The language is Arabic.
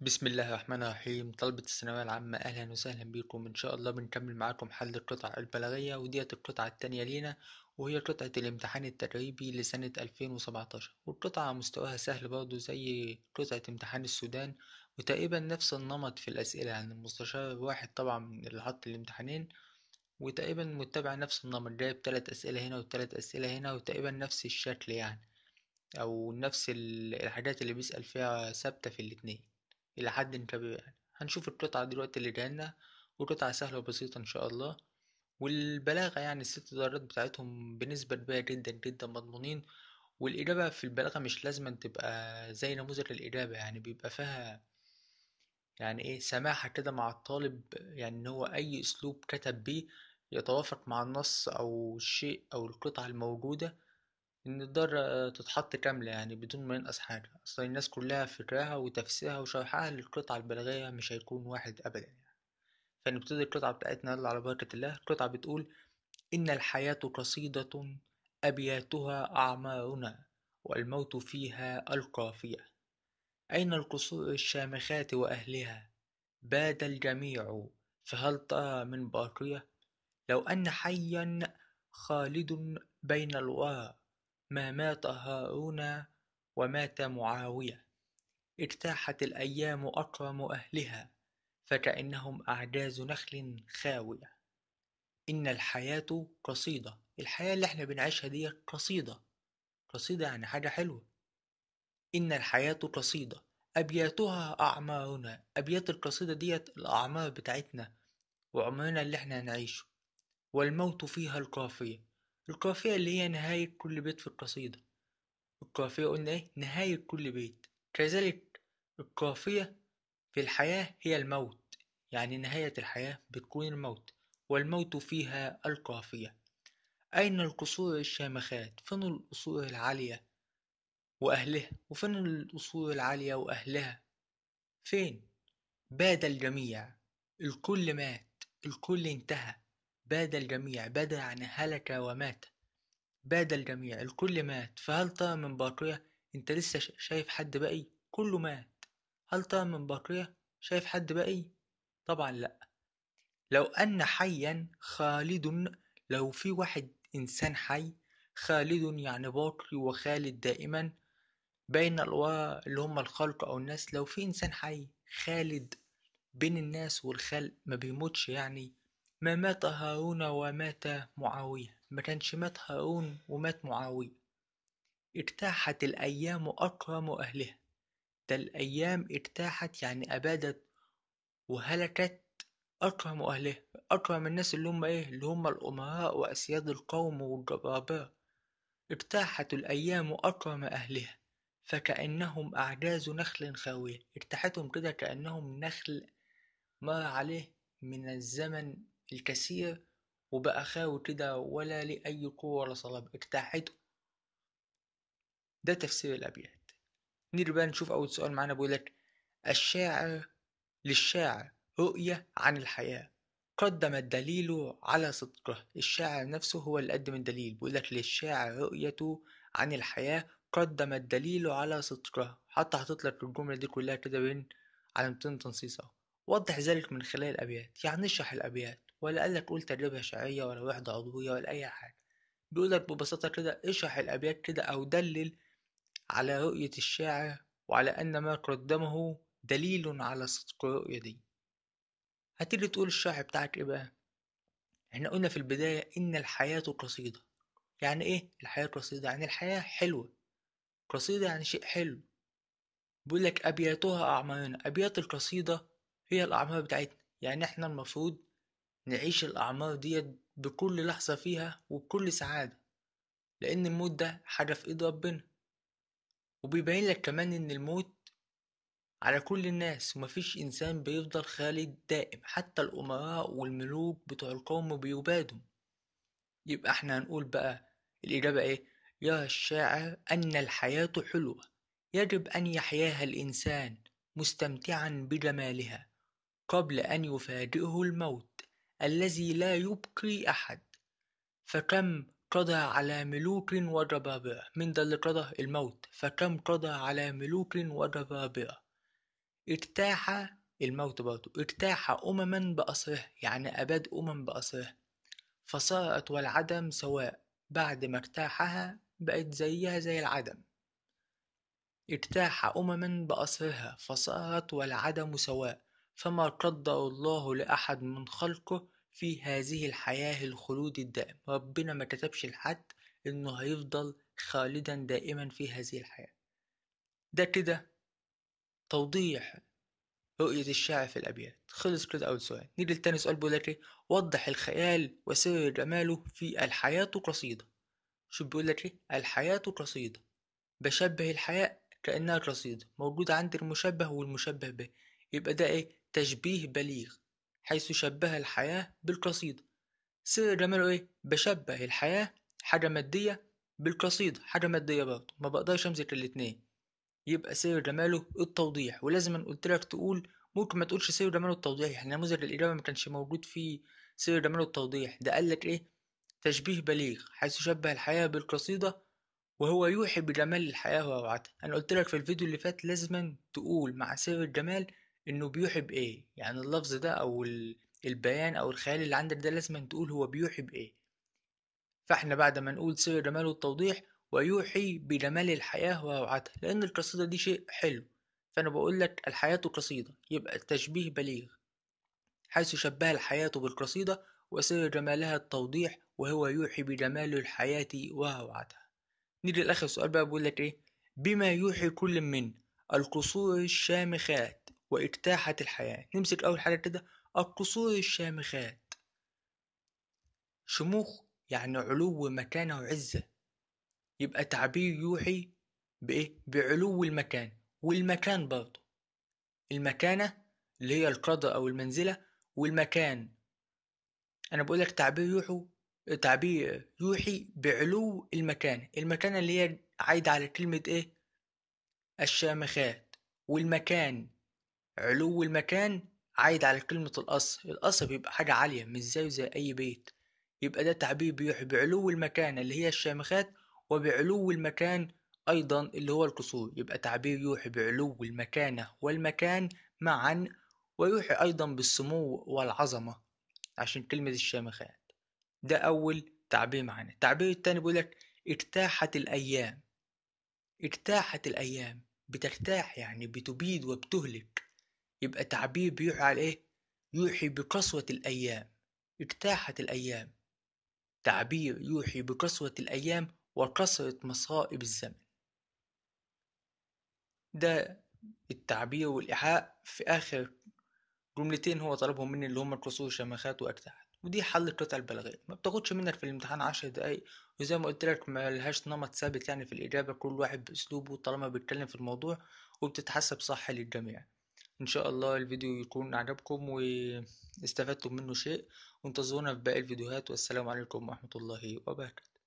بسم الله الرحمن الرحيم طلبة الثانوية العامة أهلا وسهلا بيكم إن شاء الله بنكمل معاكم حل القطع البلاغية وديت القطعة التانية لينا وهي قطعة الامتحان التدريبي لسنة 2017 والقطعة مستواها سهل برضه زي قطعة امتحان السودان وتقريبا نفس النمط في الأسئلة يعني المستشار واحد طبعا من اللي حط الامتحانين وتقريبا متبع نفس النمط جايب تلات أسئلة هنا وتلات أسئلة هنا وتقريبا نفس الشكل يعني أو نفس الحاجات اللي بيسأل فيها ثابتة في الاتنين إلى حد كبير يعني هنشوف القطعة دلوقتي اللي جايلنا وقطعة سهلة وبسيطة إن شاء الله والبلاغة يعني الست درجات بتاعتهم بنسبة كبيرة جدا جدا مضمونين والإجابة في البلاغة مش لازم تبقى زي نموذج الإجابة يعني بيبقى فيها يعني إيه سماحة كده مع الطالب يعني إن هو أي أسلوب كتب بيه يتوافق مع النص أو الشيء أو القطعة الموجودة إن الضرة آه، تتحط كاملة يعني بدون ما ينقص حاجة، أصل الناس كلها فكرها وتفسيرها وشرحها للقطعة البلاغية مش هيكون واحد أبدا يعني، فنبتدي القطعة بتاعتنا يلا على بركة الله، القطعة بتقول إن الحياة قصيدة أبياتها أعمارنا والموت فيها القافية أين القصور الشامخات وأهلها باد الجميع فهل ترى من باقية لو أن حيا خالد بين الورى ما مات هارون ومات معاوية اجتاحت الأيام أكرم أهلها فكأنهم أعجاز نخل خاوية إن الحياة قصيدة الحياة اللي احنا بنعيشها دي قصيدة قصيدة يعني حاجة حلوة إن الحياة قصيدة أبياتها أعمارنا أبيات القصيدة ديت الأعمار بتاعتنا وعمرنا اللي احنا هنعيشه والموت فيها القافية القافية اللي هي نهاية كل بيت في القصيدة القافية قلنا ايه نهاية كل بيت كذلك القافية في الحياة هي الموت يعني نهاية الحياة بتكون الموت والموت فيها القافية أين القصور الشامخات فين القصور العالية وأهلها وفين القصور العالية وأهلها فين باد الجميع الكل مات الكل انتهى باد الجميع باد يعني هلك ومات باد الجميع الكل مات فهل طه من باقية انت لسه شايف حد باقي كله مات هل طه من باقية شايف حد باقي طبعا لا لو أن حيا خالد لو في واحد إنسان حي خالد يعني باقي وخالد دائما بين الوراء اللي هم الخلق أو الناس لو في إنسان حي خالد بين الناس والخلق ما بيموتش يعني ما مات هارون ومات معاوية ما كانش مات هارون ومات معاوية اجتاحت الأيام أكرم أهلها ده الأيام اجتاحت يعني أبادت وهلكت أكرم أهلها أكرم الناس اللي هم إيه اللي هم الأمراء وأسياد القوم والجبابرة اجتاحت الأيام أكرم أهلها فكأنهم أعجاز نخل خاوية اجتاحتهم كده كأنهم نخل مر عليه من الزمن الكثير وبقى خاوي كده ولا لأي أي قوة ولا صلابة اجتاحته ده تفسير الأبيات نيجي بقى نشوف أول سؤال معانا بيقولك الشاعر للشاعر رؤية عن الحياة قدم الدليل على صدقه الشاعر نفسه هو اللي قدم الدليل بيقولك للشاعر رؤيته عن الحياة قدم الدليل على صدقه حتى حاطط لك الجملة دي كلها كده بين علامتين تنصيصة وضح ذلك من خلال الأبيات يعني نشرح الأبيات ولا قالك قول تجربة شعرية ولا وحدة عضوية ولا أي حاجة بيقولك ببساطة كده اشرح الأبيات كده أو دلل على رؤية الشاعر وعلى أن ما قدمه دليل على صدق الرؤية دي هتيجي تقول الشرح بتاعك إيه بقى؟ احنا قلنا في البداية إن الحياة قصيدة يعني إيه الحياة قصيدة؟ يعني الحياة حلوة قصيدة يعني شيء حلو بيقولك أبياتها أعمارنا أبيات القصيدة هي الأعمار بتاعتنا يعني إحنا المفروض نعيش الأعمار ديت بكل لحظة فيها وبكل سعادة لأن الموت ده حاجة في إيد ربنا وبيبين لك كمان إن الموت على كل الناس ومفيش إنسان بيفضل خالد دائم حتى الأمراء والملوك بتوع القوم بيبادوا يبقى احنا هنقول بقى الإجابة إيه؟ يرى الشاعر أن الحياة حلوة يجب أن يحياها الإنسان مستمتعا بجمالها قبل أن يفاجئه الموت الذي لا يبقي أحد فكم قضى على ملوك وجبابرة من ذا اللي قضى الموت فكم قضى على ملوك وجبابرة اجتاح الموت برضه اجتاح أمما بأصره يعني أباد أمم بأصره فصارت والعدم سواء بعد ما اجتاحها بقت زيها زي العدم اجتاح أمما بأصرها فصارت والعدم سواء فما قدر الله لأحد من خلقه في هذه الحياة الخلود الدائم ربنا ما كتبش لحد انه هيفضل خالدا دائما في هذه الحياة ده كده توضيح رؤية الشاعر في الأبيات خلص كده أول سؤال نيجي لتاني سؤال بيقول لك إيه وضح الخيال وسر جماله في الحياة قصيدة شوف بيقول لك إيه الحياة قصيدة بشبه الحياة كأنها قصيدة موجودة عند المشبه والمشبه به يبقى ده إيه تشبيه بليغ حيث شبه الحياة بالقصيدة سر جماله ايه بشبه الحياة حاجة مادية بالقصيدة حاجة مادية برضه ما بقدرش امسك الاتنين يبقى سر جماله التوضيح ولازم انا قلت لك تقول ممكن ما تقولش سر جماله التوضيح يعني نموذج الاجابة ما كانش موجود فيه سر جماله التوضيح ده قال لك ايه تشبيه بليغ حيث شبه الحياة بالقصيدة وهو يوحي بجمال الحياة وروعتها أنا قلت لك في الفيديو اللي فات لازم تقول مع سر الجمال انه بيوحي بايه يعني اللفظ ده او البيان او الخيال اللي عندك ده لازم تقول هو بيوحي بايه فاحنا بعد ما نقول سر الجمال والتوضيح ويوحي بجمال الحياة وروعتها لأن القصيدة دي شيء حلو فأنا بقول لك الحياة قصيدة يبقى التشبيه بليغ حيث شبه الحياة بالقصيدة وسر جمالها التوضيح وهو يوحي بجمال الحياة وروعتها نيجي لآخر سؤال بقى بقول لك إيه بما يوحي كل من القصور الشامخات واجتاحة الحياة نمسك أول حاجة كده القصور الشامخات شموخ يعني علو مكانة وعزة يبقى تعبير يوحي بإيه؟ بعلو المكان والمكان برضه المكانة اللي هي القدر أو المنزلة والمكان أنا بقول لك تعبير يوحو تعبير يوحي بعلو المكان المكانة اللي هي عايدة على كلمة إيه؟ الشامخات والمكان علو المكان عايد على كلمة القصر القصر بيبقى حاجة عالية مش زيه زي أي بيت يبقى ده تعبير بيوحي بعلو المكان اللي هي الشامخات وبعلو المكان أيضا اللي هو القصور يبقى تعبير يوحي بعلو المكانة والمكان معا ويوحي أيضا بالسمو والعظمة عشان كلمة الشامخات ده أول تعبير معانا التعبير التاني بيقول لك اجتاحت الأيام اجتاحت الأيام بترتاح يعني بتبيد وبتهلك يبقى تعبير بيوحي على إيه؟ يوحي بقسوة الأيام اجتاحت الأيام تعبير يوحي بقسوة الأيام وقسوة مصائب الزمن ده التعبير والإيحاء في آخر جملتين هو طلبهم مني اللي هما القصور شمخات وأجتاحت ودي حل القطع البلاغية ما بتاخدش منك في الامتحان عشر دقايق وزي ما قلت لك ملهاش نمط ثابت يعني في الإجابة كل واحد بأسلوبه طالما بيتكلم في الموضوع وبتتحسب صح للجميع ان شاء الله الفيديو يكون عجبكم واستفدتم منه شيء وانتظرونا في باقي الفيديوهات والسلام عليكم ورحمة الله وبركاته